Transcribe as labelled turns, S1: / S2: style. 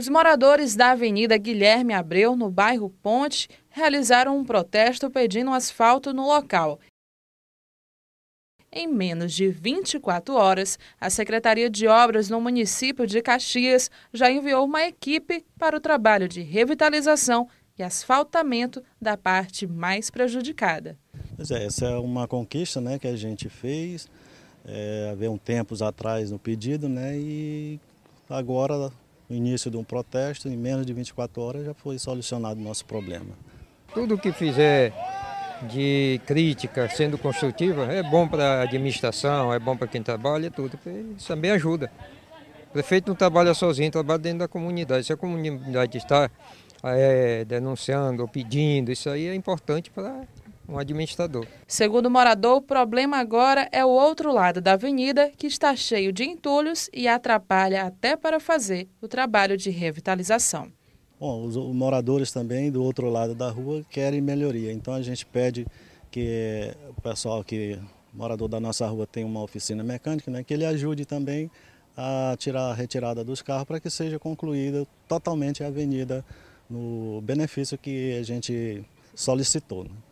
S1: Os moradores da Avenida Guilherme Abreu, no bairro Ponte, realizaram um protesto pedindo asfalto no local. Em menos de 24 horas, a Secretaria de Obras no município de Caxias já enviou uma equipe para o trabalho de revitalização e asfaltamento da parte mais prejudicada.
S2: Pois é, essa é uma conquista né, que a gente fez, é, havia um tempos atrás no pedido, né, e agora o início de um protesto, em menos de 24 horas já foi solucionado o nosso problema.
S3: Tudo que fizer de crítica sendo construtiva é bom para a administração, é bom para quem trabalha, é tudo, isso também ajuda. O prefeito não trabalha sozinho, trabalha dentro da comunidade. Se a comunidade está é, denunciando ou pedindo, isso aí é importante para um administrador.
S1: Segundo o morador, o problema agora é o outro lado da avenida, que está cheio de entulhos e atrapalha até para fazer o trabalho de revitalização.
S2: Bom, os moradores também do outro lado da rua querem melhoria, então a gente pede que o pessoal que morador da nossa rua tem uma oficina mecânica, né, que ele ajude também a tirar a retirada dos carros para que seja concluída totalmente a avenida no benefício que a gente solicitou. Né?